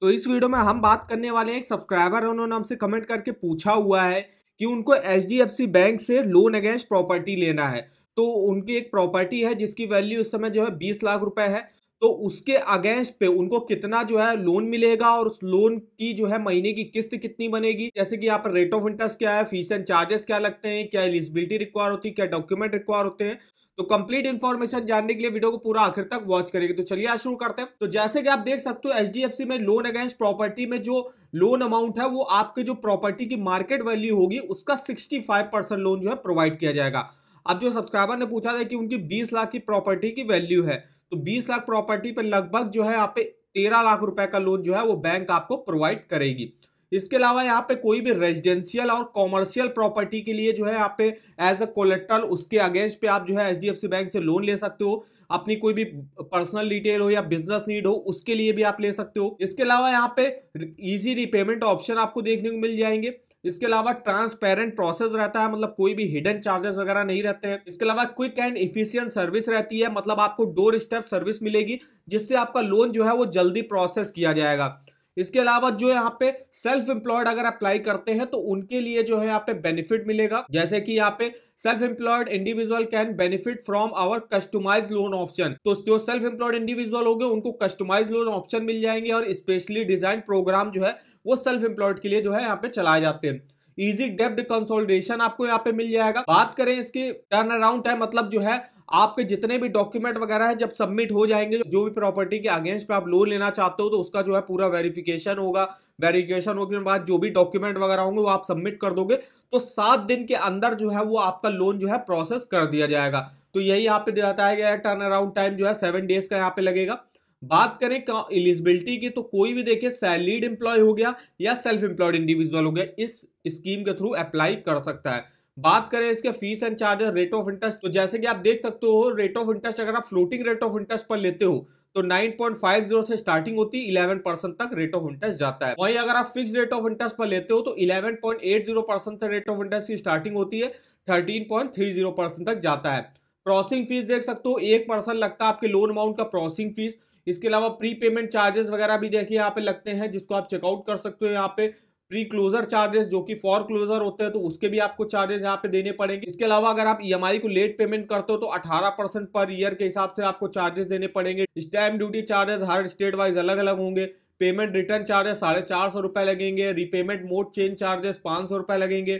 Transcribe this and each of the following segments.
तो इस वीडियो में हम बात करने वाले हैं एक सब्सक्राइबर है उन्होंने हमसे कमेंट करके पूछा हुआ है कि उनको एच बैंक से लोन अगेंस्ट प्रॉपर्टी लेना है तो उनकी एक प्रॉपर्टी है जिसकी वैल्यू इस समय जो है बीस लाख रुपए है तो उसके अगेंस्ट पे उनको कितना जो है लोन मिलेगा और उस लोन की जो है महीने की किस्त कितनी बनेगी जैसे कि यहाँ पर रेट ऑफ इंटरेस्ट क्या है फीस एंड चार्जेस क्या लगते हैं क्या एलिजिबिलिटी रिक्वायर होती है क्या डॉक्यूमेंट रिक्वायर होते हैं तो कंप्लीट इन्फॉर्मेशन जानने के लिए वीडियो को पूरा आखिर तक वॉच करेंगे तो चलिए आज शुरू करते हैं तो जैसे कि आप देख सकते हो एच में लोन अगेंस्ट प्रॉपर्टी में जो लोन अमाउंट है वो आपके जो प्रॉपर्टी की मार्केट वैल्यू होगी उसका सिक्सटी लोन जो है प्रोवाइड किया जाएगा अब जो सब्सक्राइबर ने पूछा था कि उनकी बीस लाख की प्रॉपर्टी की वैल्यू है तो बीस लाख प्रॉपर्टी पर लगभग जो है यहाँ पे तेरह लाख रुपए का लोन जो है वो बैंक आपको प्रोवाइड करेगी इसके अलावा यहाँ पे कोई भी रेजिडेंशियल और कॉमर्शियल प्रॉपर्टी के लिए जो है यहाँ पे एज अ कोलेक्टर उसके अगेंस्ट पे आप जो है एच बैंक से लोन ले सकते हो अपनी कोई भी पर्सनल डिटेल हो या बिजनेस नीड हो उसके लिए भी आप ले सकते हो इसके अलावा यहाँ पे इजी रिपेमेंट ऑप्शन आपको देखने को मिल जाएंगे इसके अलावा ट्रांसपेरेंट प्रोसेस रहता है मतलब कोई भी हिडन चार्जेस वगैरह नहीं रहते हैं इसके अलावा क्विक एंड इफिशियंट सर्विस रहती है मतलब आपको डोर स्टेप सर्विस मिलेगी जिससे आपका लोन जो है वो जल्दी प्रोसेस किया जाएगा इसके अलावा जो यहाँ पे सेल्फ एम्प्लॉयड अगर अप्लाई करते हैं तो उनके लिए जो है यहाँ पे बेनिफिट मिलेगा जैसे कि यहाँ पे self employed individual can benefit from our customise loan option तो जो सेल्फ एम्प्लॉयड इंडिविजुअल होंगे उनको कस्टमाइज लोन ऑप्शन मिल जाएंगे और स्पेशली डिजाइन प्रोग्राम जो है वो सेल्फ एम्प्लॉयड के लिए जो है यहाँ पे चलाए जाते हैं इजी डेप्ड कंसोलिडेशन आपको यहाँ पे मिल जाएगा बात करें इसके टर्न अराउंड टाइम मतलब जो है आपके जितने भी डॉक्यूमेंट वगैरह है जब सबमिट हो जाएंगे जो भी प्रॉपर्टी के अगेंस्ट पे आप लोन लेना चाहते हो तो उसका जो है पूरा वेरिफिकेशन होगा वेरिफिकेशन होने के बाद जो भी डॉक्यूमेंट वगैरह होंगे वो आप सबमिट कर दोगे तो सात दिन के अंदर जो है वो आपका लोन जो है प्रोसेस कर दिया जाएगा तो यही यहाँ पे बताया गया है टर्न अराउंड टाइम जो है सेवन डेज का यहाँ पे लगेगा बात करें एलिजिबिलिटी की तो कोई भी देखे सैलरीड एम्प्लॉय हो गया या सेल्फ एम्प्लॉयड इंडिविजुअल हो गया इस स्कीम के थ्रू अप्लाई कर सकता है बात करें इसके fees and charges rate of interest तो जैसे कि आप देख सकते हो रेट ऑफ इंटरेस्ट अगर आप फ्लोटिंग रेट ऑफ इंटरेस्ट पर लेते हो तो 9.50 से स्टार्टिंग होती है 11 परसेंट तक रेट ऑफ इंटरेस्ट जाता है वहीं अगर आप फिक्स रेट ऑफ इंटरेस्ट पर लेते हो तो 11.80 परसेंट तक रेट ऑफ इंटरेस्ट की स्टार्टिंग होती है 13.30 परसेंट तक जाता है प्रोसेसिंग फीस देख सकते हो एक परसेंट लगता है आपके लोन अमाउंट का प्रोसेसिंग फीस इसके अलावा प्री पेमेंट चार्जेस वगैरह भी देखिए यहाँ पे लगते हैं जिसको आप चेकआउट कर सकते हो यहाँ पे प्री क्लोजर चार्जेस जो कि फॉर क्लोजर होते हैं तो उसके भी आपको चार्जेस यहाँ पे देने पड़ेंगे इसके अलावा अगर आप ई e को लेट पेमेंट करते हो तो 18 परसेंट पर ईयर के हिसाब से आपको चार्जेस देने पड़ेंगे स्टैम्प ड्यूटी चार्जेस हर स्टेट वाइज अलग अलग होंगे पेमेंट रिटर्न चार्जेस साढ़े चार सौ रुपए लगेंगे रीपेमेंट मोड चेंज चार्जेस पांच सौ रुपए लगेंगे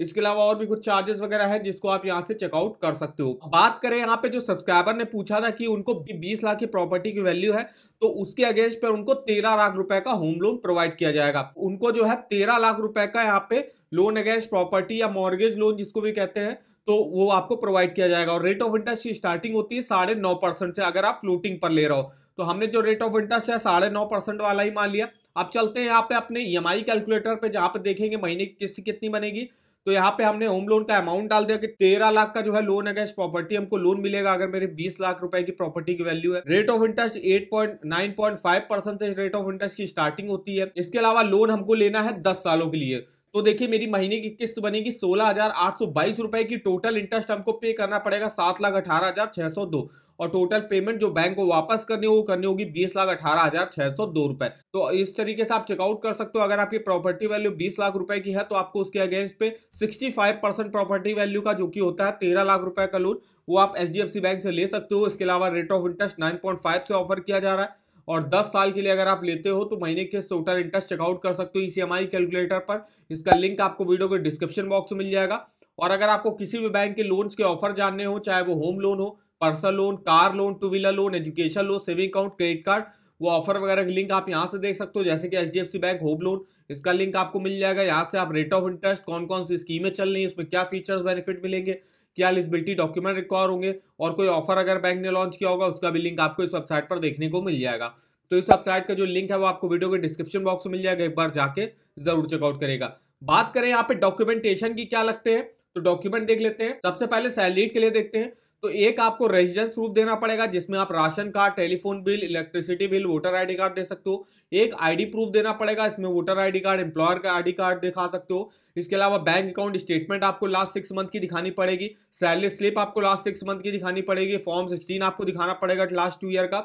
इसके अलावा और भी कुछ चार्जेस वगैरह है जिसको आप यहाँ से चेकआउट कर सकते हो बात करें यहाँ पे जो सब्सक्राइबर ने पूछा था कि उनको बीस लाख की प्रॉपर्टी की वैल्यू है तो उसके अगेंस्ट पर उनको तेरह लाख रुपए का होम लोन प्रोवाइड किया जाएगा उनको जो है तेरह लाख रुपए का यहाँ पे लोन अगेंस्ट प्रॉपर्टी या मॉर्गेज लोन जिसको भी कहते हैं तो वो आपको प्रोवाइड किया जाएगा और रेट ऑफ इंटरेस्ट की स्टार्टिंग होती है साढ़े नौ परसेंट से अगर आप फ्लोटिंग पर ले रहे हो तो हमने जो रेट ऑफ इंटरेस्ट है साढ़े नौ परसेंट वाला ही मान लिया अब चलते हैं यहाँ पे अपने ई एम आई कैलकुलेटर पे जहाँ पे देखेंगे महीने की किस्त कितनी बनेगी तो यहाँ पे हमने होम लोन का अमाउंट डाल दिया कि तेरह लाख का जो है लोन अगेंस्ट प्रॉपर्टी हमको लोन मिलेगा अगर मेरे बीस लाख रुपए की प्रॉपर्टी की वैल्यू है rate of interest eight point nine point five percent से रेट ऑफ इंटरेस्ट की स्टार्टिंग होती है इसके अलावा लोन हमको लेना है दस सालों के लिए तो देखिए मेरी महीने की किस्त बनेगी सोलह हजार आठ सौ बाईस रुपए की टोटल इंटरेस्ट हमको पे करना पड़ेगा सात लाख अठारह हजार छह सौ दो और टोटल पेमेंट जो बैंक को वापस करने हो वो करनी होगी बीस लाख अठारह हजार छह सौ दो रुपए तो इस तरीके से आप चेकआउट कर सकते हो अगर आपकी प्रॉपर्टी वैल्यू बीस लाख रुपए की है तो आपको उसके अगेंस्ट पे sixty five percent property value का जो की होता है तेरह लाख रुपए का लोन वो आप एच बैंक से ले सकते हो इसके अलावा rate of interest nine point five से ऑफर किया जा रहा है और 10 साल के लिए अगर आप लेते हो तो महीने के टोटल इंटरेस्ट चेकआउट कर सकते हो ई e कैलकुलेटर पर इसका लिंक आपको वीडियो के डिस्क्रिप्शन बॉक्स में मिल जाएगा और अगर आपको किसी भी बैंक के लोन्स के ऑफर जानने हो चाहे वो होम लोन हो personal loan car loan two wheeler loan education loan saving account credit card वो ऑफर वगैरह की लिंक आप यहाँ से देख सकते हो जैसे कि एच बैंक होम लोन इसका लिंक आपको मिल जाएगा यहाँ से आप रेट ऑफ इंटरेस्ट कौन कौन सी स्कीमें चल रही है उसमें क्या फीचर्स बेनिफिट मिलेंगे क्या एलिजिबिलिटी डॉक्यूमेंट रिक्वायर होंगे और कोई ऑफर अगर बैंक ने लॉन्च किया होगा उसका भी लिंक आपको इस वेबसाइट पर देखने को मिल जाएगा तो इस वेबसाइट का जो लिंक है वो आपको वीडियो के डिस्क्रिप्शन बॉक्स में मिल जाएगा एक बार जाके जरूर चेकआउट करेगा बात करें यहाँ पे डॉक्यूमेंटेशन की क्या लगते हैं तो डॉक्यूमेंट देख लेते हैं सबसे पहले सैलरी के लिए देखते हैं तो एक आपको रेजिडेंस प्रूफ देना पड़ेगा जिसमें आप ration card telephone bill electricity bill voter ID card दे सकते हो एक आईडी प्रूफ देना पड़ेगा इसमें वोटर आईडी कार्ड एम्प्लॉयर का आईडी कार्ड दिखा सकते हो इसके अलावा बैंक अकाउंट स्टेटमेंट आपको लास्ट सिक्स मंथ की दिखानी पड़ेगी सैलरी स्लिप आपको लास्ट सिक्स मंथ की दिखानी पड़ेगी फॉर्म सिक्सटीन आपको दिखाना पड़ेगा लास्ट टू ईयर का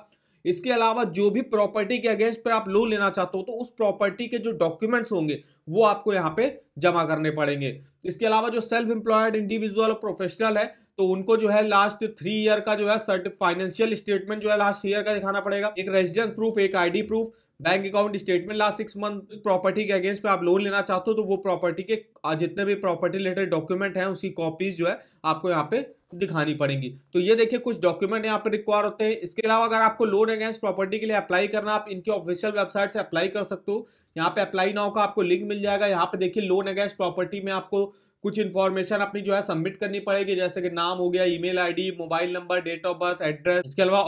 इसके अलावा जो भी प्रॉपर्टी के अगेंस्ट पर आप लोन लेना चाहते हो तो उस प्रॉपर्टी के जो डॉक्यूमेंट्स होंगे वो आपको यहाँ पे जमा करने पड़ेंगे इसके अलावा जो सेल्फ एम्प्लॉयड इंडिविजुअल और प्रोफेशनल है तो उनको जो है लास्ट थ्री ईयर का जो है सर्ट फाइनेंशियल स्टेटमेंट जो है लास्ट ईयर का दिखाना पड़ेगा एक रेजिडेंस प्रूफ एक ID proof bank account statement last six month property के अगेंस्ट पे आप लोन लेना चाहते हो तो वो प्रॉपर्टी के जितने भी प्रॉपर्टी रिलेटेड डॉक्यूमेंट हैं उसकी कॉपीज जो है आपको यहाँ पे दिखानी पड़ेंगी तो ये देखिए कुछ डॉक्यूमेंट यहाँ पर रिक्वायर होते हैं इसके अलावा अगर आपको लोन अगेंस्ट प्रॉपर्टी के लिए अप्लाई करना आप इनकी ऑफिशियल वेबसाइट से अप्लाई कर सकते हो यहाँ पे अप्लाई नाउ का आपको लिंक मिल जाएगा यहाँ पे देखिए लोन अगेंस्ट प्रॉपर्टी में आपको कुछ इन्फॉर्मेशन अपनी जो है सबमिट करनी पड़ेगी जैसे कि नाम हो गया email ID mobile number date of birth address इसके अलावा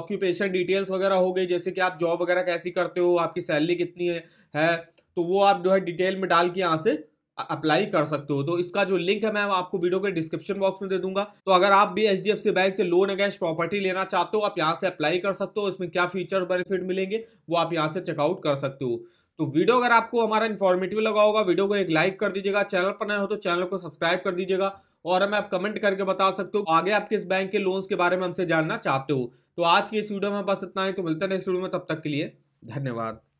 ऑक्यूपेशन डिटेल्स वगैरह हो गई जैसे कि आप जॉब वगैरह कैसी करते हो आपकी सैलरी कितनी है, है तो वो आप जो है डिटेल में डाल के यहाँ से अप्लाई कर सकते हो तो इसका जो लिंक है मैं आपको वीडियो के डिस्क्रिप्शन बॉक्स में दे दूंगा तो अगर आप भी एच बैंक से लोन अगेंस्ट प्रॉपर्टी लेना चाहते हो आप यहाँ से अप्लाई कर सकते हो इसमें क्या फीचर बेनिफिट मिलेंगे वो आप यहाँ से चेकआउट कर सकते हो तो वीडियो अगर आपको हमारा इन्फॉर्मेटिव लगा होगा वीडियो को एक लाइक कर दीजिएगा चैनल पर नए हो तो चैनल को सब्सक्राइब कर दीजिएगा और हमें आप कमेंट करके बता सकते हो आगे आप किस बैंक के लोन्स के बारे में हमसे जानना चाहते हो तो आज की इस वीडियो में बस इतना ही तो मिलते हैं नेक्स्ट वीडियो में तब तक के लिए धन्यवाद